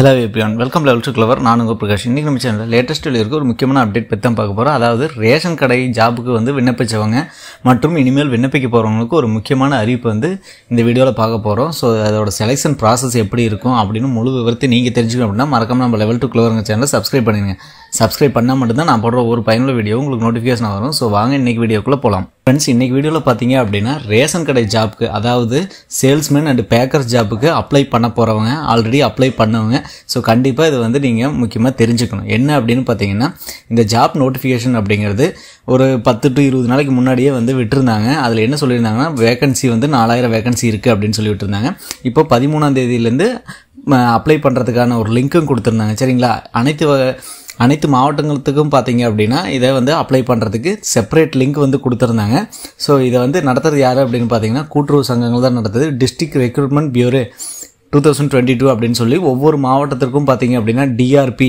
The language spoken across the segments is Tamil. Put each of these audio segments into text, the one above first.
hello everyone welcome level to clever நான் உங்கள் பிரகாஷ் இன்றைக்கி நம்ம சேனலில் லேட்டஸ்ட்டில் இருக்க ஒரு முக்கியமான அப்டேட் பற்றி தான் பார்க்க போகிறோம் அதாவது ரேஷன் கடை ஜாபுக்கு வந்து விண்ணப்பித்தவங்க மற்றும் இனிமேல் விண்ணப்பிக்க போகிறவங்களுக்கு ஒரு முக்கியமான அறிவிப்பு வந்து இந்த வீடியோவில் பார்க்க போகிறோம் ஸோ அதோட செலெக்ஷன் ப்ராசஸ் எப்படி இருக்கும் அப்படின்னு முழு விவரத்தை நீங்கள் தெரிஞ்சுக்கணும் அப்படின்னா மறக்காமல் நம்ம லெவல் டு கிளவருங்க சேனலை சப்ஸ்கிரைப் பண்ணிடுங்க சப்ஸ்கிரைப் பண்ணால் மட்டும்தான் நான் போடுற ஒரு பயனுள்ள வீடியோ உங்களுக்கு நோட்டிஃபிகேஷன் வரும் ஸோ வாங்க இன்றைக்கி வீடியோக்குள்ளே போகலாம் ஃப்ரெண்ட்ஸ் இன்னைக்கு வீடியோவில் பார்த்தீங்க அப்படின்னா ரேஷன் கடை ஜாப்க்கு அதாவது சேல்ஸ்மேன் அண்ட் பேக்கர்ஸ் ஜாப்புக்கு அப்ளை பண்ண போகிறவங்க ஆல்ரெடி அப்ளை பண்ணவங்க ஸோ கண்டிப்பாக இது வந்து நீங்கள் முக்கியமாக தெரிஞ்சுக்கணும் என்ன அப்படின்னு பார்த்தீங்கன்னா இந்த ஜாப் நோட்டிஃபிகேஷன் அப்படிங்கிறது ஒரு பத்து டு இருபது நாளைக்கு முன்னாடியே வந்து விட்டுருந்தாங்க அதில் என்ன சொல்லியிருந்தாங்கன்னா வேகன்சி வந்து நாலாயிரம் வேகன்சி இருக்குது அப்படின்னு சொல்லி விட்டுருந்தாங்க இப்போ பதிமூணாம் தேதியிலேருந்து அப்ளை பண்ணுறதுக்கான ஒரு லிங்க்கும் கொடுத்துருந்தாங்க சரிங்களா அனைத்து அனைத்து மாவட்டங்களுக்கும் பார்த்தீங்க அப்படின்னா இதை வந்து அப்ளை பண்ணுறதுக்கு செப்பரேட் லிங்க் வந்து கொடுத்துருந்தாங்க ஸோ இதை வந்து நடத்துறது யார் அப்படின்னு பார்த்தீங்கன்னா கூட்டுறவு சங்கங்கள் தான் நடத்துது district recruitment bureau two thousand twenty two அப்படின்னு சொல்லி ஒவ்வொரு மாவட்டத்திற்கும் பார்த்தீங்க அப்படின்னா டிஆர்பி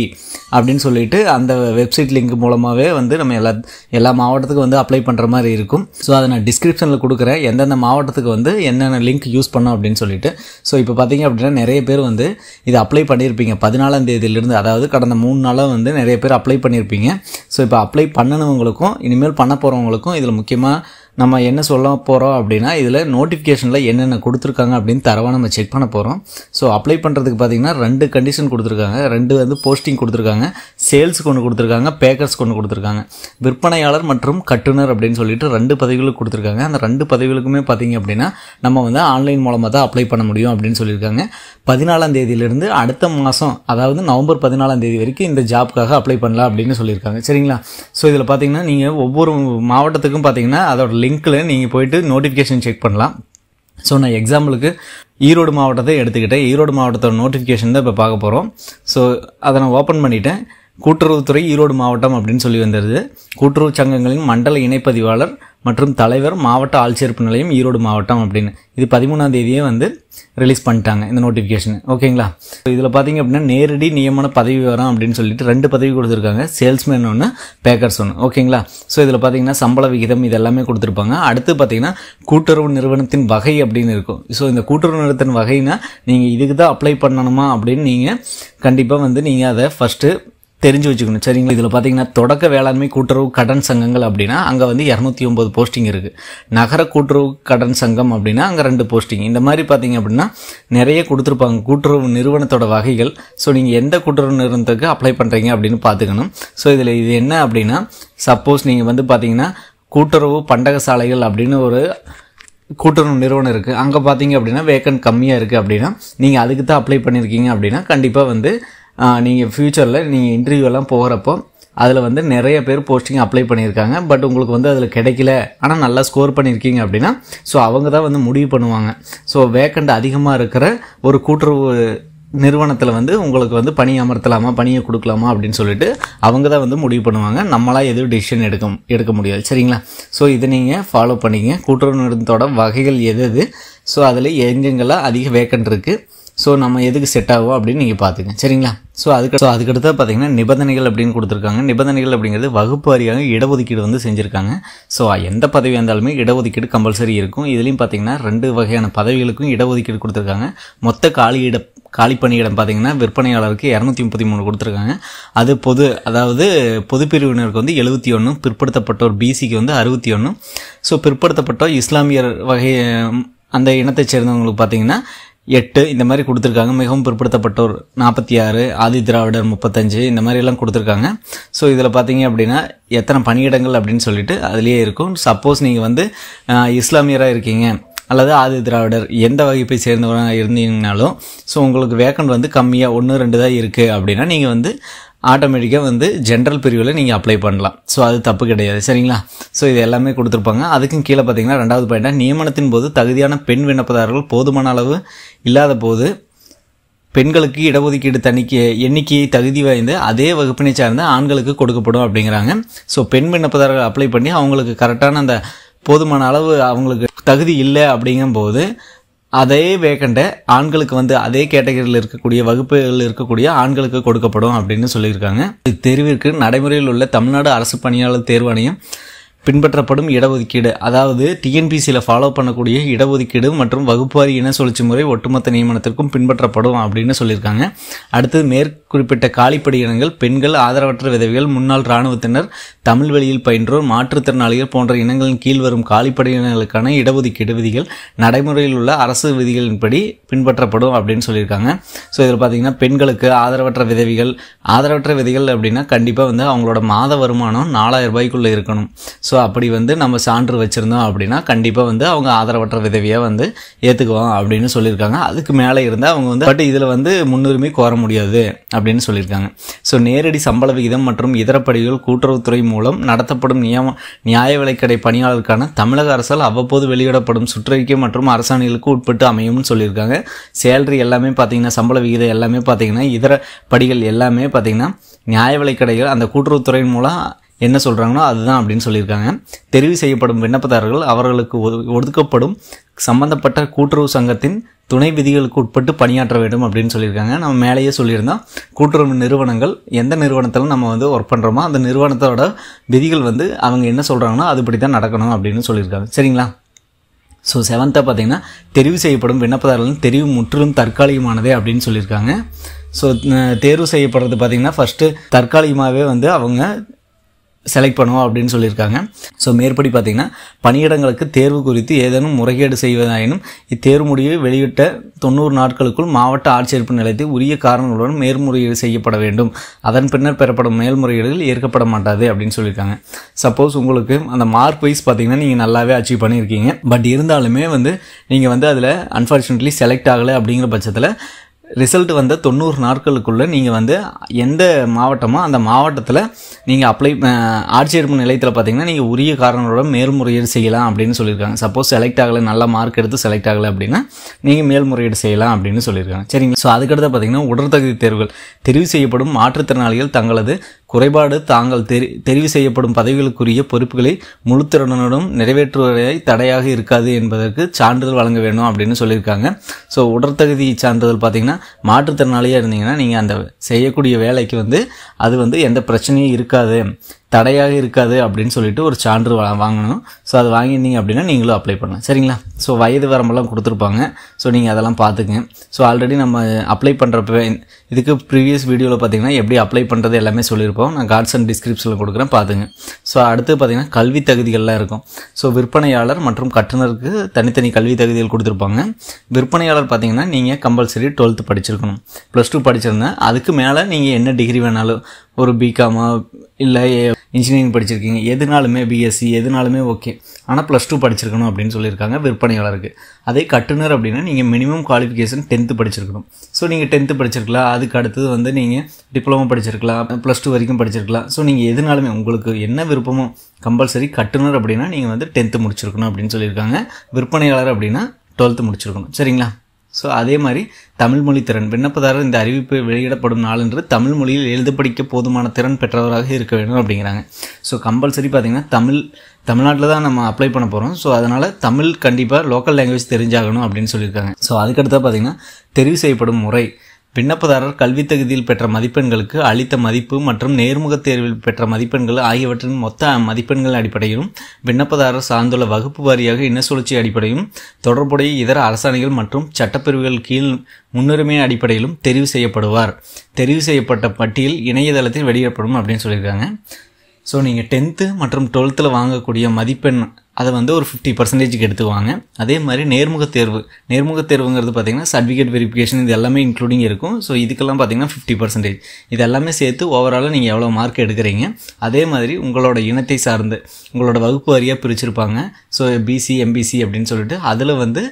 அப்படின்னு சொல்லிட்டு அந்த வெப்சைட் லிங்க் மூலமாகவே வந்து நம்ம எல்லா எல்லா மாவட்டத்துக்கும் வந்து அப்ளை பண்ணுற மாதிரி இருக்கும் ஸோ அதை நான் டிஸ்கிரிப்ஷனில் கொடுக்குறேன் எந்தெந்த மாவட்டத்துக்கு வந்து என்னென்ன லிங்க் யூஸ் பண்ணோம் அப்படின்னு சொல்லிட்டு ஸோ இப்போ பார்த்தீங்க அப்படின்னா நிறைய பேர் வந்து இது அப்ளை பண்ணியிருப்பீங்க பதினாலாம் தேதியிலிருந்து அதாவது கடந்த மூணு நாளாக வந்து நிறைய பேர் அப்ளை பண்ணியிருப்பீங்க ஸோ இப்போ அப்ளை பண்ணினவங்களுக்கும் இனிமேல் பண்ண போகிறவங்களுக்கும் இதில் முக்கியமாக நம்ம என்ன சொல்ல போகிறோம் அப்படின்னா இதில் நோட்டிஃபிகேஷனில் என்னென்ன கொடுத்துருக்காங்க அப்படின்னு தரவாக நம்ம செக் பண்ண போகிறோம் ஸோ அப்ளை பண்ணுறதுக்கு பார்த்தீங்கன்னா ரெண்டு கண்டிஷன் கொடுத்துருக்காங்க ரெண்டு வந்து போஸ்டிங் கொடுத்துருக்காங்க சேல்ஸுக்கு ஒன்று கொடுத்துருக்காங்க பேக்கர்ஸ் ஒன்று கொடுத்துருக்காங்க விற்பனையாளர் மற்றும் கட்டுனர் அப்படின்னு சொல்லிட்டு ரெண்டு பதவிகளுக்கு கொடுத்துருக்காங்க அந்த ரெண்டு பதவிகளுக்குமே பார்த்தீங்க அப்படின்னா நம்ம வந்து ஆன்லைன் மூலமாக தான் அப்ளை பண்ண முடியும் அப்படின்னு சொல்லியிருக்காங்க பதினாலாம் தேதியிலிருந்து அடுத்த மாதம் அதாவது நவம்பர் பதினாலாம் தேதி வரைக்கும் இந்த ஜாப்க்காக அப்ளை பண்ணலாம் அப்படின்னு சொல்லியிருக்காங்க சரிங்களா ஸோ இதில் பார்த்தீங்கன்னா நீங்கள் ஒவ்வொரு மாவட்டத்துக்கும் பார்த்தீங்கன்னா அதோட லிங்க்கில் நீங்கள் போயிட்டு நோட்டிஃபிகேஷன் செக் பண்ணலாம் ஸோ நான் எக்ஸாம்பிளுக்கு ஈரோடு மாவட்டத்தை எடுத்துக்கிட்டேன் ஈரோடு மாவட்டத்தோட நோட்டிஃபிகேஷன் தான் இப்போ பார்க்க போகிறோம் ஸோ அதை நான் ஓப்பன் பண்ணிவிட்டேன் கூட்டுறவுத்துறை ஈரோடு மாவட்டம் அப்படின்னு சொல்லி வந்திருது கூட்டுறவு சங்கங்களின் மண்டல இணைப்பதிவாளர் மற்றும் தலைவர் மாவட்ட ஆட்சியர்ப்பு நிலையம் ஈரோடு மாவட்டம் அப்படின்னு இது பதிமூணாம் தேதியே வந்து ரிலீஸ் பண்ணிட்டாங்க இந்த நோட்டிஃபிகேஷன் ஓகேங்களா இதில் பார்த்தீங்க அப்படின்னா நேரடி நியமன பதவி விவரம் அப்படின்னு சொல்லிட்டு ரெண்டு பதவி கொடுத்துருக்காங்க சேல்ஸ்மேன் ஒன்று பேக்கர்ஸ் ஒன்று ஓகேங்களா ஸோ இதில் பார்த்தீங்கன்னா சம்பள விகிதம் இது எல்லாமே கொடுத்துருப்பாங்க அடுத்து பார்த்தீங்கன்னா கூட்டுறவு நிறுவனத்தின் வகை அப்படின்னு இருக்கும் ஸோ இந்த கூட்டுறவு நிறுவனத்தின் வகைனா நீங்கள் இதுக்கு தான் அப்ளை பண்ணணுமா அப்படின்னு நீங்கள் கண்டிப்பாக வந்து நீங்கள் அதை ஃபஸ்ட்டு தெரிஞ்சு வச்சுக்கணும் சரிங்களா இதில் பார்த்தீங்கன்னா தொடக்க வேளாண்மை கூட்டுறவு கடன் சங்கங்கள் அப்படின்னா அங்கே வந்து இரநூத்தி ஒம்பது போஸ்டிங் இருக்குது நகர கூட்டுறவு கடன் சங்கம் அப்படின்னா அங்கே ரெண்டு போஸ்டிங் இந்த மாதிரி பார்த்தீங்க அப்படின்னா நிறைய கொடுத்துருப்பாங்க கூட்டுறவு நிறுவனத்தோட வகைகள் ஸோ நீங்கள் எந்த கூட்டுறவு நிறுவனத்துக்கு அப்ளை பண்ணுறீங்க அப்படின்னு பார்த்துக்கணும் ஸோ இதில் இது என்ன அப்படின்னா சப்போஸ் நீங்கள் வந்து பார்த்தீங்கன்னா கூட்டுறவு பண்டக சாலைகள் அப்படின்னு ஒரு கூட்டுறவு நிறுவனம் இருக்குது அங்கே பார்த்தீங்க அப்படின்னா வேக்கன் கம்மியாக இருக்குது அப்படின்னா நீங்கள் அதுக்கு தான் அப்ளை பண்ணியிருக்கீங்க அப்படின்னா கண்டிப்பாக வந்து நீங்கள் ஃப்யூச்சரில் நீங்கள் இன்டர்வியூலாம் போகிறப்போ அதில் வந்து நிறைய பேர் போஸ்டிங் அப்ளை பண்ணியிருக்காங்க பட் உங்களுக்கு வந்து அதில் கிடைக்கல ஆனால் நல்லா ஸ்கோர் பண்ணியிருக்கீங்க அப்படின்னா ஸோ அவங்க தான் வந்து முடிவு பண்ணுவாங்க ஸோ வேக்கண்ட் அதிகமாக இருக்கிற ஒரு கூட்டுறவு நிறுவனத்தில் வந்து உங்களுக்கு வந்து பணி அமர்த்தலாமா பணியை கொடுக்கலாமா அப்படின்னு சொல்லிட்டு அவங்க தான் வந்து முடிவு பண்ணுவாங்க நம்மளாக எதுவும் டிசிஷன் எடுக்க எடுக்க முடியாது சரிங்களா ஸோ இதை நீங்கள் ஃபாலோ பண்ணிங்க கூட்டுறவு நிறுவனத்தோட வகைகள் எது எது ஸோ அதில் எங்கெங்கெல்லாம் அதிக வேக்கண்ட் இருக்குது ஸோ நம்ம எதுக்கு செட் ஆகும் அப்படின்னு நீங்கள் பார்த்துங்க சரிங்களா ஸோ அதுக்கு ஸோ அதுக்கடுத்து பார்த்தீங்கன்னா நிபந்தனைகள் அப்படின்னு கொடுத்துருக்காங்க நிபந்தனைகள் அப்படிங்கிறது வகுப்பு வாரியாக இடஒதுக்கீடு வந்து செஞ்சுருக்காங்க ஸோ எந்த பதவி இருந்தாலுமே இடஒதுக்கீடு கம்பல்சரி இருக்கும் இதுலேயும் பார்த்தீங்கன்னா ரெண்டு வகையான பதவிகளுக்கும் இடஒதுக்கீடு கொடுத்துருக்காங்க மொத்த காலியிட காலி பணியிடம் பார்த்தீங்கன்னா விற்பனையாளருக்கு இரநூத்தி முப்பத்தி மூணு கொடுத்துருக்காங்க அது பொது அதாவது பொது பிரிவினருக்கு வந்து எழுபத்தி ஒன்று பிற்படுத்தப்பட்டோர் பிசிக்கு வந்து அறுபத்தி ஒன்று ஸோ பிற்படுத்தப்பட்டோர் இஸ்லாமியர் வகை அந்த இனத்தைச் சேர்ந்தவங்களுக்கு பார்த்தீங்கன்னா எட்டு இந்த மாதிரி கொடுத்துருக்காங்க மிகவும் பிற்படுத்தப்பட்டோர் நாற்பத்தி ஆறு ஆதி திராவிடர் முப்பத்தஞ்சு இந்த மாதிரிலாம் கொடுத்துருக்காங்க ஸோ இதில் பார்த்தீங்க அப்படின்னா எத்தனை பணியிடங்கள் அப்படின்னு சொல்லிட்டு அதுலேயே இருக்கும் சப்போஸ் நீங்கள் வந்து இஸ்லாமியராக இருக்கீங்க அல்லது ஆதி திராவிடர் எந்த வகுப்பை சேர்ந்தவராக இருந்தீங்கனாலும் ஸோ உங்களுக்கு வேக்கன் வந்து கம்மியாக ஒன்று ரெண்டு தான் இருக்குது அப்படின்னா நீங்கள் வந்து ஆட்டோமேட்டிக்காக வந்து ஜென்ரல் பிரிவில் நீங்கள் அப்ளை பண்ணலாம் ஸோ அது தப்பு கிடையாது சரிங்களா ஸோ இது எல்லாமே கொடுத்துருப்பாங்க அதுக்கும் கீழே பார்த்தீங்கன்னா ரெண்டாவது பாயிண்டாக நியமனத்தின் போது தகுதியான பெண் விண்ணப்பதாரர்கள் போதுமான அளவு இல்லாத போது பெண்களுக்கு இடஒதுக்கீடு தணிக்க எண்ணிக்கையை தகுதி வாய்ந்து அதே வகுப்பினை சார்ந்த ஆண்களுக்கு கொடுக்கப்படும் அப்படிங்கிறாங்க ஸோ பெண் விண்ணப்பதாரர்கள் அப்ளை பண்ணி அவங்களுக்கு கரெக்டான அந்த போதுமான அளவு அவங்களுக்கு தகுதி இல்லை அப்படிங்கும்போது அதே வேக்கண்ட்டை ஆண்களுக்கு வந்து அதே கேட்டகரியில் இருக்கக்கூடிய வகுப்புகளில் இருக்கக்கூடிய ஆண்களுக்கு கொடுக்கப்படும் அப்படின்னு சொல்லியிருக்காங்க இத்தேர்விற்கு நடைமுறையில் உள்ள தமிழ்நாடு அரசு பணியாளர் தேர்வாணையம் பின்பற்றப்படும் இடஒதுக்கீடு அதாவது டிஎன்பிசியில் ஃபாலோ பண்ணக்கூடிய இடஒதுக்கீடு மற்றும் வகுப்பாரி இன சுழற்சி முறை ஒட்டுமொத்த நியமனத்திற்கும் பின்பற்றப்படும் அப்படின்னு சொல்லியிருக்காங்க அடுத்து மேற்குறிப்பிட்ட காலிப்படி இனங்கள் பெண்கள் ஆதரவற்ற விதவிகள் முன்னாள் இராணுவத்தினர் தமிழ் வழியில் பயின்றோர் மாற்றுத்திறனாளிகள் போன்ற இனங்களின் கீழ் வரும் காலிப்படி இனங்களுக்கான இடஒதுக்கீடு விதிகள் நடைமுறையில் உள்ள அரசு விதிகளின்படி பின்பற்றப்படும் அப்படின்னு சொல்லியிருக்காங்க ஸோ இதில் பார்த்தீங்கன்னா பெண்களுக்கு ஆதரவற்ற விதவிகள் ஆதரவற்ற விதிகள் அப்படின்னா கண்டிப்பாக வந்து அவங்களோட மாத வருமானம் நாலாயிரம் ரூபாய்க்குள்ளே இருக்கணும் ஸோ அப்படி வந்து நம்ம சான்று வச்சுருந்தோம் அப்படின்னா கண்டிப்பாக வந்து அவங்க ஆதரவற்ற விதவியாக வந்து ஏற்றுக்குவோம் அப்படின்னு சொல்லியிருக்காங்க அதுக்கு மேலே இருந்தால் அவங்க வந்து பட் இதில் வந்து முன்னுரிமை கோர முடியாது அப்படின்னு சொல்லியிருக்காங்க ஸோ நேரடி சம்பள விகிதம் மற்றும் இதர படிகள் கூட்டுறவுத்துறை மூலம் நடத்தப்படும் நியம நியாய விலைக்கடை பணியாளருக்கான தமிழக அரசால் அவ்வப்போது வெளியிடப்படும் சுற்றறிக்கை மற்றும் அரசாணைகளுக்கு உட்பட்டு அமையும்னு சொல்லியிருக்காங்க சேலரி எல்லாமே பார்த்தீங்கன்னா சம்பள விகிதம் எல்லாமே பார்த்தீங்கன்னா இதர படிகள் எல்லாமே பார்த்தீங்கன்னா நியாய விலைக்கடைகள் அந்த கூட்டுறவுத்துறையின் மூலம் என்ன சொல்கிறாங்களோ அதுதான் அப்படின்னு சொல்லியிருக்காங்க தெரிவு செய்யப்படும் விண்ணப்பதாரர்கள் அவர்களுக்கு ஒதுக்கப்படும் சம்பந்தப்பட்ட கூட்டுறவு சங்கத்தின் துணை விதிகளுக்கு உட்பட்டு பணியாற்ற வேண்டும் அப்படின்னு சொல்லியிருக்காங்க நம்ம மேலேயே சொல்லியிருந்தோம் கூட்டுறவு நிறுவனங்கள் எந்த நிறுவனத்தில் நம்ம வந்து ஒர்க் பண்ணுறோமோ அந்த நிறுவனத்தோட விதிகள் வந்து அவங்க என்ன சொல்கிறாங்கன்னா அதுபடி தான் நடக்கணும் அப்படின்னு சொல்லியிருக்காங்க சரிங்களா ஸோ செவன்த்தாக பார்த்தீங்கன்னா தெரிவு செய்யப்படும் விண்ணப்பதாரர்கள் தெரிவு முற்றிலும் தற்காலிகமானதே அப்படின்னு சொல்லியிருக்காங்க ஸோ தேர்வு செய்யப்படுறது பார்த்திங்கன்னா ஃபஸ்ட்டு தற்காலிகமாகவே வந்து அவங்க செலக்ட் பண்ணுவோம் அப்படின்னு சொல்லியிருக்காங்க ஸோ மேற்படி பார்த்தீங்கன்னா பணியிடங்களுக்கு தேர்வு குறித்து ஏதேனும் முறைகேடு செய்வதாயினும் இத்தேர்வு முடிவை வெளியிட்ட தொண்ணூறு நாட்களுக்குள் மாவட்ட ஆட்சியர்ப்பு நிலையத்தை உரிய காரணங்களுடன் மேல்முறையீடு செய்யப்பட வேண்டும் அதன் பின்னர் பெறப்படும் மேல்முறையீடுகள் ஏற்கப்பட மாட்டாது அப்படின்னு சொல்லியிருக்காங்க சப்போஸ் உங்களுக்கு அந்த மார்க் வைஸ் பார்த்தீங்கன்னா நீங்கள் நல்லாவே அச்சீவ் பண்ணியிருக்கீங்க பட் இருந்தாலுமே வந்து நீங்கள் வந்து அதில் அன்ஃபார்ச்சுனேட்லி செலக்ட் ஆகலை அப்படிங்கிற பட்சத்தில் ரிசல்ட் வந்த தொண்ணூறு நாட்களுக்குள்ளே நீங்கள் வந்து எந்த மாவட்டமோ அந்த மாவட்டத்தில் நீங்கள் அப்ளை ஆட்சியேற்பு நிலையத்தில் பார்த்தீங்கன்னா நீங்கள் உரிய காரணங்களோட மேல்முறையீடு செய்யலாம் அப்படின்னு சொல்லியிருக்காங்க சப்போஸ் செலக்ட் ஆகலை நல்ல மார்க் எடுத்து செலக்ட் ஆகலை அப்படின்னா நீங்கள் மேல்முறையீடு செய்யலாம் அப்படின்னு சொல்லியிருக்காங்க சரிங்களா ஸோ அதுக்கடுத்து பார்த்தீங்கன்னா உடற்தகுதி தேர்வுகள் தெரிவு செய்யப்படும் மாற்றுத்திறனாளிகள் தங்களது குறைபாடு தாங்கள் தெரி தெரிவு செய்யப்படும் பதவிகளுக்குரிய பொறுப்புகளை முழுத்திறனுடன் நிறைவேற்றுவதை தடையாக இருக்காது என்பதற்கு சான்றிதழ் வழங்க வேணும் அப்படின்னு சொல்லியிருக்காங்க ஸோ உடற்தகுதி சான்றிதழ் பார்த்தீங்கன்னா மாற்றுத்திறனாளியாக இருந்தீங்கன்னா நீங்கள் அந்த செய்யக்கூடிய வேலைக்கு வந்து அது வந்து எந்த பிரச்சனையும் இருக்காது தடையாக இருக்காது அப்படின்னு சொல்லிட்டு ஒரு சான்று வாங்கணும் ஸோ அது வாங்கியிருந்தீங்க அப்படின்னா நீங்களும் அப்ளை பண்ணலாம் சரிங்களா ஸோ வயது வரம்பெல்லாம் கொடுத்துருப்பாங்க ஸோ நீங்கள் அதெல்லாம் பார்த்துக்குங்க ஸோ ஆல்ரெடி நம்ம அப்ளை பண்ணுறப்ப இதுக்கு ப்ரீவியஸ் வீடியோவில் பார்த்தீங்கன்னா எப்படி அப்ளை பண்ணுறது எல்லாமே சொல்லியிருப்போம் நான் கார்ட்ஸ் அண்ட் டிஸ்கிரிப்ஷனில் கொடுக்குறேன் பார்த்துங்க ஸோ அடுத்து பார்த்தீங்கன்னா கல்வி தகுதிகள்லாம் இருக்கும் ஸோ விற்பனையாளர் மற்றும் கட்டுநருக்கு தனித்தனி கல்வி தகுதிகள் கொடுத்துருப்பாங்க விற்பனையாளர் பார்த்தீங்கன்னா நீங்கள் கம்பல்சரி டுவெல்த்து படிச்சிருக்கணும் ப்ளஸ் டூ படிச்சிருந்தேன் அதுக்கு மேலே நீங்கள் என்ன டிகிரி வேணாலும் ஒரு பிகாமா இல்லை இன்ஜினியரிங் படிச்சிருக்கீங்க எதுனாலுமே பிஎஸ்சி எதுனாலுமே ஓகே ஆனால் ப்ளஸ் டூ படிச்சிருக்கணும் அப்படின்னு சொல்லியிருக்காங்க விற்பனையாளருக்கு அதே கட்டுனர் அப்படின்னா நீங்கள் மினிமம் குவாலிஃபிகேஷன் டென்த்து படிச்சிருக்கணும் ஸோ நீங்கள் டென்த்து படிச்சிருக்கலாம் அதுக்கு அடுத்தது வந்து நீங்கள் டிப்ளமோ படிச்சிருக்கலாம் ப்ளஸ் டூ வரைக்கும் படிச்சிருக்கலாம் ஸோ நீங்கள் எதுனாலுமே உங்களுக்கு என்ன விருப்பமோ கம்பல்சரி கட்டுனர் அப்படின்னா நீங்கள் வந்து டென்த்து முடிச்சிருக்கணும் அப்படின்னு சொல்லியிருக்காங்க விற்பனையாளர் அப்படின்னா டுவெல்த்து முடிச்சிருக்கணும் சரிங்களா ஸோ அதே மாதிரி தமிழ் மொழி திறன் விண்ணப்பதாரர் இந்த அறிவிப்பு வெளியிடப்படும் நாளன்று தமிழ் மொழியில் எழுத படிக்க போதுமான திறன் பெற்றவராக இருக்க வேண்டும் அப்படிங்கிறாங்க ஸோ கம்பல்சரி பார்த்திங்கன்னா தமிழ் தமிழ்நாட்டில் தான் நம்ம அப்ளை பண்ண போகிறோம் ஸோ அதனால் தமிழ் கண்டிப்பாக லோக்கல் லாங்குவேஜ் தெரிஞ்சாகணும் அப்படின்னு சொல்லியிருக்காங்க ஸோ அதுக்கடுத்தா பார்த்திங்கன்னா தெரிவு செய்யப்படும் முறை விண்ணப்பதாரர் கல்வித் தகுதியில் பெற்ற மதிப்பெண்களுக்கு அளித்த மதிப்பு மற்றும் நேர்முகத் தேர்வில் பெற்ற மதிப்பெண்கள் ஆகியவற்றின் மொத்த மதிப்பெண்கள் அடிப்படையிலும் விண்ணப்பதாரர் சார்ந்துள்ள வகுப்பு வாரியாக இன சுழற்சி அடிப்படையும் தொடர்புடைய இதர அரசாணைகள் மற்றும் சட்டப்பிரிவுகள் கீழ் முன்னுரிமை அடிப்படையிலும் தெரிவு செய்யப்படுவார் தெரிவு செய்யப்பட்ட பட்டியல் இணையதளத்தில் வெளியிடப்படும் அப்படின்னு சொல்லியிருக்காங்க ஸோ நீங்கள் டென்த்து மற்றும் டுவெல்த்தில் வாங்கக்கூடிய மதிப்பெண் அதை வந்து ஒரு ஃபிஃப்டி பர்சன்டேஜுக்கு எடுத்துவாங்க அதே மாதிரி நேர்முக தேர்வு நேர்முக தேர்வுங்கிறது பார்த்திங்கன்னா சர்டிஃபிகேட் வெரிஃபிகேஷன் இது எல்லாமே இன்க்ளூடிங் இருக்கும் ஸோ இதுக்கெல்லாம் பார்த்திங்கன்னா ஃபிஃப்டி பர்சன்டேஜ் இது எல்லாமே சேர்த்து ஓவராலாக நீங்கள் எவ்வளோ மார்க் எடுக்கிறீங்க அதே மாதிரி உங்களோட இனத்தை சார்ந்து உங்களோட வகுப்பு வாரியாக பிரிச்சிருப்பாங்க ஸோ பிசி எம்பிசி அப்படின்னு சொல்லிட்டு அதில் வந்து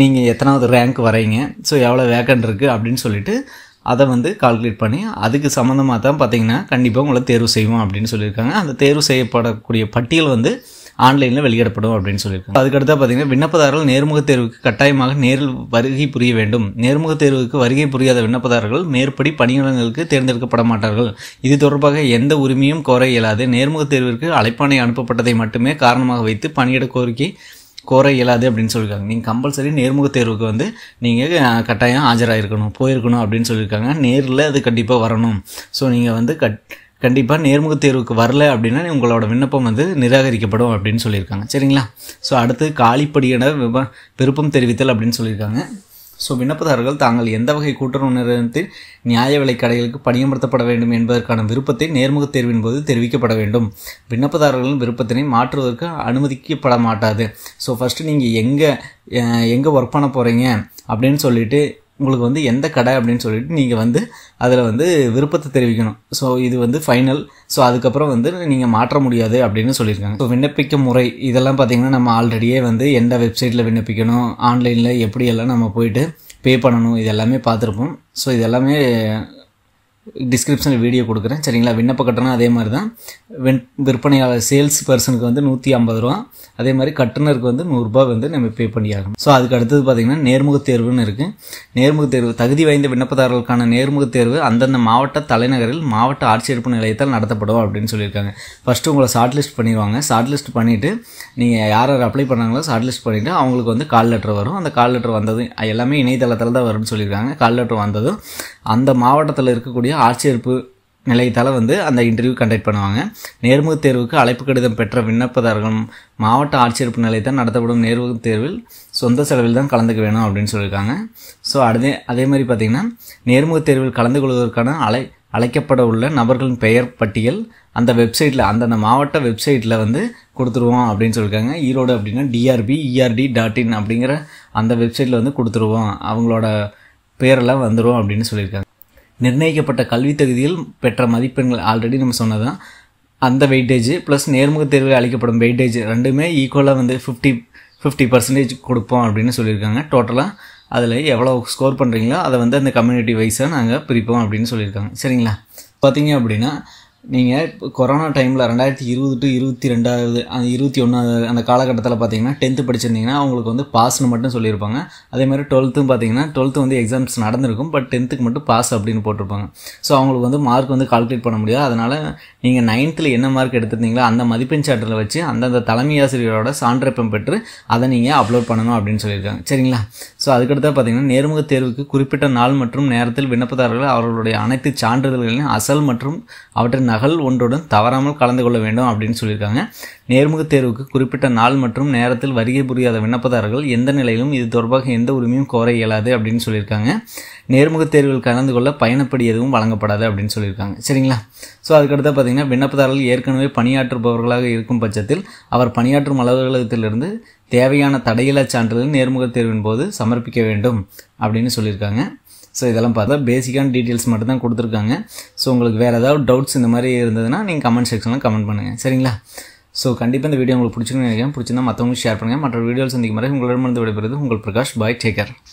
நீங்கள் எத்தனாவது ரேங்க் வரீங்க ஸோ எவ்வளோ வேக்கன் இருக்குது அப்படின்னு சொல்லிட்டு அதை வந்து கால்குலேட் பண்ணி அதுக்கு சம்மந்தமாக தான் பார்த்தீங்கன்னா கண்டிப்பாக உங்களை தேர்வு செய்வோம் அப்படின்னு சொல்லியிருக்காங்க அந்த தேர்வு செய்யப்படக்கூடிய பட்டியல் வந்து ஆன்லைனில் வெளியிடப்படும் அப்படின்னு சொல்லியிருக்காங்க அதுக்கடுத்து பார்த்தீங்கன்னா விண்ணப்பதாரர்கள் நேர்முக தேர்வுக்கு கட்டாயமாக நேரில் வருகை புரிய வேண்டும் நேர்முக தேர்வுக்கு வருகை புரியாத விண்ணப்பதாரர்கள் மேற்படி பணியிடங்களுக்கு தேர்ந்தெடுக்கப்பட மாட்டார்கள் இது தொடர்பாக எந்த உரிமையும் கோர இயலாது நேர்முக தேர்விற்கு அழைப்பானை அனுப்பப்பட்டதை மட்டுமே காரணமாக வைத்து பணியிட கோரிக்கை கோர இயலாது அப்படின்னு சொல்லியிருக்காங்க நீங்கள் கம்பல்சரி நேர்முக தேர்வுக்கு வந்து நீங்கள் கட்டாயம் ஆஜராக இருக்கணும் போயிருக்கணும் அப்படின்னு சொல்லியிருக்காங்க நேரில் அது கண்டிப்பாக வரணும் ஸோ நீங்கள் வந்து கட் கண்டிப்பாக நேர்முக தேர்வுக்கு வரல அப்படின்னா உங்களோட விண்ணப்பம் வந்து நிராகரிக்கப்படும் அப்படின்னு சொல்லியிருக்காங்க சரிங்களா ஸோ அடுத்து காலிப்படியினர் விருப்பம் தெரிவித்தல் அப்படின்னு சொல்லியிருக்காங்க ஸோ விண்ணப்பதாரர்கள் தாங்கள் எந்த வகை கூட்டுறவு நிறுவனத்தில் நியாய விலை கடைகளுக்கு பணியமர்த்தப்பட வேண்டும் என்பதற்கான விருப்பத்தை நேர்முக தேர்வின் போது தெரிவிக்கப்பட வேண்டும் விண்ணப்பதாரர்களின் விருப்பத்தினை மாற்றுவதற்கு அனுமதிக்கப்பட மாட்டாது ஸோ ஃபஸ்ட்டு நீங்கள் எங்கே எங்கே ஒர்க் பண்ண போகிறீங்க அப்படின்னு சொல்லிட்டு உங்களுக்கு வந்து எந்த கடை அப்படின்னு சொல்லிட்டு நீங்கள் வந்து அதில் வந்து விருப்பத்தை தெரிவிக்கணும் ஸோ இது வந்து ஃபைனல் ஸோ அதுக்கப்புறம் வந்து நீங்கள் மாற்ற முடியாது அப்படின்னு சொல்லியிருக்காங்க ஸோ விண்ணப்பிக்க முறை இதெல்லாம் பார்த்தீங்கன்னா நம்ம ஆல்ரெடியே வந்து எந்த வெப்சைட்டில் விண்ணப்பிக்கணும் ஆன்லைனில் எப்படியெல்லாம் நம்ம போயிட்டு பே பண்ணணும் இது எல்லாமே பார்த்துருப்போம் ஸோ இதெல்லாமே டிஸ்கிரிப்ஷனில் வீடியோ கொடுக்குறேன் சரிங்களா விண்ணப்ப கட்டணம் அதே மாதிரி தான் வெண் விற்பனையாளர் சேல்ஸ் பர்சனுக்கு வந்து நூற்றி ஐம்பது ரூபா அதே மாதிரி கட்டுனருக்கு வந்து நூறுரூபா வந்து நம்ம பே பண்ணி ஆகணும் ஸோ அதுக்கு அடுத்தது பார்த்திங்கன்னா நேர்முக தேர்வுன்னு இருக்குது நேர்முக தேர்வு தகுதி வாய்ந்த விண்ணப்பதாரர்களுக்கான நேர்முக தேர்வு அந்தந்த மாவட்ட தலைநகரில் மாவட்ட ஆட்சியெடுப்பு நிலையத்தால் நடத்தப்படும் அப்படின்னு சொல்லியிருக்காங்க ஃபஸ்ட்டு உங்களை ஷார்ட் லிஸ்ட் பண்ணிடுவாங்க ஷார்ட் லிஸ்ட் பண்ணிவிட்டு நீங்கள் யார் யார் அப்ளை பண்ணாங்களோ ஷார்ட் லிஸ்ட் பண்ணிவிட்டு அவங்களுக்கு வந்து கால் லெட்டர் வரும் அந்த கால் லெட்டர் வந்ததும் எல்லாமே இணையதளத்தில் தான் வரும்னு சொல்லியிருக்காங்க கால் லெட்டர் வந்ததும் அந்த மாவட்டத்தில் இருக்கக்கூடிய ஆட்சியர்ப்பு நிலையத்தால் வந்து அந்த இன்டர்வியூ கண்டக்ட் பண்ணுவாங்க நேர்முக தேர்வுக்கு அழைப்பு கடிதம் பெற்ற விண்ணப்பதாரர்களும் மாவட்ட ஆட்சியர்ப்பு நிலையத்தால் நடத்தப்படும் நேர்முக தேர்வில் சொந்த செலவில் தான் கலந்துக்க வேணும் அப்படின்னு சொல்லியிருக்காங்க ஸோ அதே அதே மாதிரி பார்த்திங்கன்னா நேர்முக தேர்வில் கலந்து கொள்வதற்கான அழை அழைக்கப்பட உள்ள நபர்களின் பெயர் பட்டியல் அந்த வெப்சைட்டில் அந்தந்த மாவட்ட வெப்சைட்டில் வந்து கொடுத்துருவோம் அப்படின்னு சொல்லியிருக்காங்க ஈரோடு அப்படின்னா டிஆர்பி இஆர்டி டாட் இன் அப்படிங்கிற அந்த வெப்சைட்டில் வந்து கொடுத்துருவோம் அவங்களோட பேரெல்லாம் வந்துடும் அப்படின்னு சொல்லியிருக்காங்க நிர்ணயிக்கப்பட்ட கல்வி தகுதியில் பெற்ற மதிப்பெண்கள் ஆல்ரெடி நம்ம சொன்னதான் அந்த வெயிட்டேஜ் ப்ளஸ் நேர்முக தேர்வில் அளிக்கப்படும் வெயிட்டேஜ் ரெண்டுமே ஈக்குவலாக வந்து ஃபிஃப்டி ஃபிஃப்டி பர்சன்டேஜ் கொடுப்போம் அப்படின்னு சொல்லியிருக்காங்க டோட்டலாக அதில் எவ்வளோ ஸ்கோர் பண்ணுறீங்களோ அதை வந்து அந்த கம்யூனிட்டி வைஸாக நாங்கள் பிரிப்போம் அப்படின்னு சொல்லியிருக்காங்க சரிங்களா பார்த்தீங்க அப்படின்னா நீங்கள் கொரோனா டைமில் ரெண்டாயிரத்தி இருபது டு இருபத்தி ரெண்டாவது அந்த இருபத்தி ஒன்றாவது அந்த காலகட்டத்தில் பார்த்தீங்கன்னா டென்த்து படிச்சிருந்தீங்கன்னா அவங்களுக்கு வந்து பாஸ்னு மட்டும் சொல்லியிருப்பாங்க அதேமாதிரி டுவெல்த்தும் பார்த்தீங்கன்னா டுவெல்த்து வந்து எக்ஸாம்ஸ் நடந்திருக்கும் பட் டென்த்துக்கு மட்டும் பாஸ் அப்படின்னு போட்டிருப்பாங்க ஸோ அவங்களுக்கு வந்து மார்க் வந்து கால்குலேட் பண்ண முடியாது அதனால் நீங்கள் நைன்த்தில் என்ன மார்க் எடுத்திருந்தீங்களோ அந்த மதிப்பெண் சாட்டில் வச்சு அந்தந்த தலைமை ஆசிரியரோட சான்றப்பம் பெற்று அதை நீங்கள் அப்லோட் பண்ணணும் அப்படின்னு சொல்லியிருக்காங்க சரிங்களா ஸோ அதுக்கடுத்து பார்த்தீங்கன்னா நேர்முக தேர்வுக்கு குறிப்பிட்ட நாள் மற்றும் நேரத்தில் விண்ணப்பதாரர்கள் அவர்களுடைய அனைத்து சான்றிதழ்களையும் அசல் மற்றும் அவற்றின் நகல் ஒன்றுடன் தவறாமல் கலந்து கொள்ள வேண்டும் அப்படின்னு சொல்லியிருக்காங்க நேர்முகத் தேர்வுக்கு குறிப்பிட்ட நாள் மற்றும் நேரத்தில் வருகை புரியாத விண்ணப்பதாரர்கள் எந்த நிலையிலும் இது தொடர்பாக எந்த உரிமையும் கோர இயலாது அப்படின்னு சொல்லியிருக்காங்க நேர்முகத் தேர்வில் கலந்து கொள்ள பயணப்படி எதுவும் வழங்கப்படாது அப்படின்னு சொல்லியிருக்காங்க சரிங்களா ஸோ அதுக்கடுத்து பார்த்தீங்கன்னா விண்ணப்பதாரர்கள் ஏற்கனவே பணியாற்றுபவர்களாக இருக்கும் பட்சத்தில் அவர் பணியாற்றும் அலுவலகத்திலிருந்து தேவையான தடையில்லா சான்றிதழ் நேர்முக தேர்வின் போது சமர்ப்பிக்க வேண்டும் அப்படின்னு சொல்லியிருக்காங்க ஸோ இதெல்லாம் பார்த்தா பேசிக்கான டீட்டெயில்ஸ் மட்டும் தான் கொடுத்துருக்காங்க ஸோ உங்களுக்கு வேறு ஏதாவது டவுட்ஸ் இந்த மாதிரி இருந்ததுன்னா நீங்கள் கமெண்ட் செக்ஷனில் கமெண்ட் பண்ணுங்கள் சரிங்களா ஸோ கண்டிப்பாக இந்த வீடியோ உங்களுக்கு பிடிச்சிருக்குன்னு நினைக்கிறேன் பிடிச்சிருந்தா மற்றவங்களுக்கு ஷேர் பண்ணுங்கள் மற்ற வீடியோஸ் இந்த மாதிரி உங்களிடமிருந்து விடைபெறுது உங்கள் பிரகாஷ் பாய் கேர்